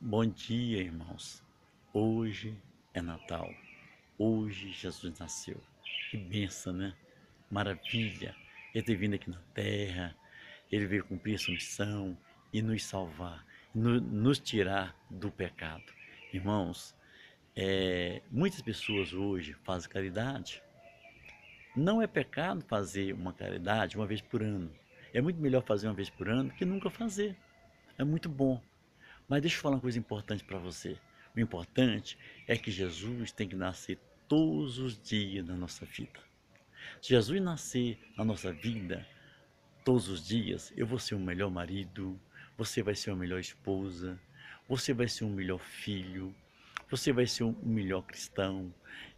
Bom dia, irmãos. Hoje é Natal. Hoje Jesus nasceu. Que benção, né? Maravilha. Ele ter vindo aqui na terra. Ele veio cumprir essa missão e nos salvar, no, nos tirar do pecado. Irmãos, é, muitas pessoas hoje fazem caridade. Não é pecado fazer uma caridade uma vez por ano. É muito melhor fazer uma vez por ano que nunca fazer. É muito bom mas deixa eu falar uma coisa importante para você. O importante é que Jesus tem que nascer todos os dias na nossa vida. Se Jesus nascer na nossa vida todos os dias, eu vou ser o melhor marido, você vai ser a melhor esposa, você vai ser o melhor filho, você vai ser o melhor cristão,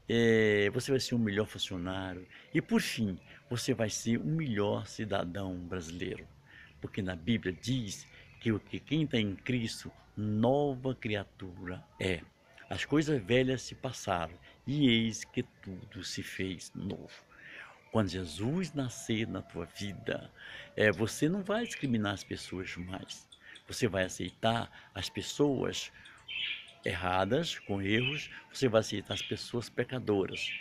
é, você vai ser o melhor funcionário e, por fim, você vai ser o melhor cidadão brasileiro. Porque na Bíblia diz que o que quem está em Cristo, nova criatura é. As coisas velhas se passaram e eis que tudo se fez novo. Quando Jesus nascer na tua vida, é, você não vai discriminar as pessoas mais. Você vai aceitar as pessoas erradas, com erros, você vai aceitar as pessoas pecadoras.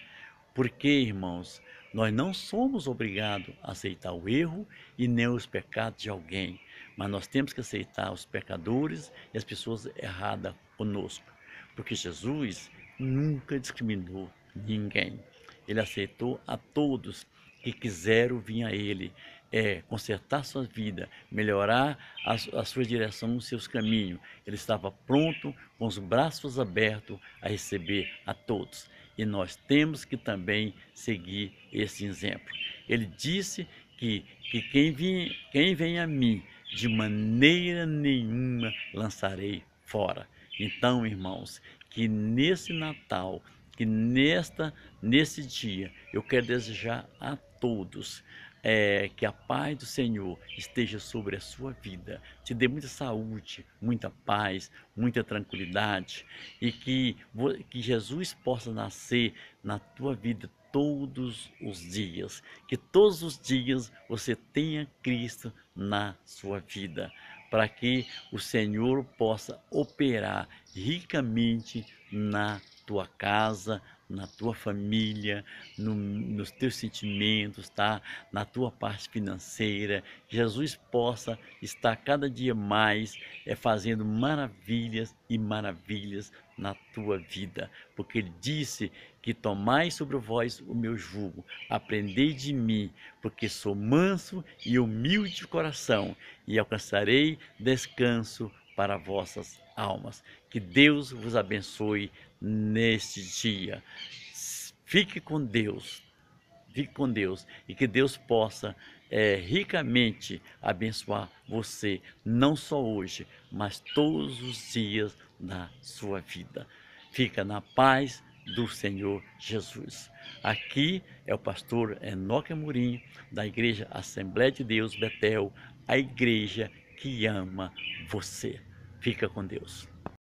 Porque, irmãos, nós não somos obrigados a aceitar o erro e nem os pecados de alguém. Mas nós temos que aceitar os pecadores e as pessoas erradas conosco, porque Jesus nunca discriminou ninguém. Ele aceitou a todos que quiseram vir a Ele, é, consertar sua vida, melhorar a, a sua direção, os seus caminhos. Ele estava pronto, com os braços abertos, a receber a todos. E nós temos que também seguir esse exemplo. Ele disse que, que quem, vem, quem vem a mim, de maneira nenhuma lançarei fora. Então, irmãos, que nesse Natal, que nesta, nesse dia, eu quero desejar a todos é, que a paz do Senhor esteja sobre a sua vida, te dê muita saúde, muita paz, muita tranquilidade e que, que Jesus possa nascer na tua vida todos os dias. Que todos os dias você tenha Cristo na sua vida, para que o Senhor possa operar ricamente na tua casa, na tua família, no, nos teus sentimentos, tá? Na tua parte financeira. Jesus possa estar cada dia mais é, fazendo maravilhas e maravilhas na tua vida, porque ele disse que tomai sobre vós o meu jugo, aprendei de mim, porque sou manso e humilde de coração, e alcançarei descanso para vossas almas. Que Deus vos abençoe neste dia. Fique com Deus, fique com Deus e que Deus possa é, ricamente abençoar você, não só hoje, mas todos os dias da sua vida. Fica na paz do Senhor Jesus. Aqui é o pastor Enoque Murinho da Igreja Assembleia de Deus Betel, a igreja que ama você. Fica com Deus.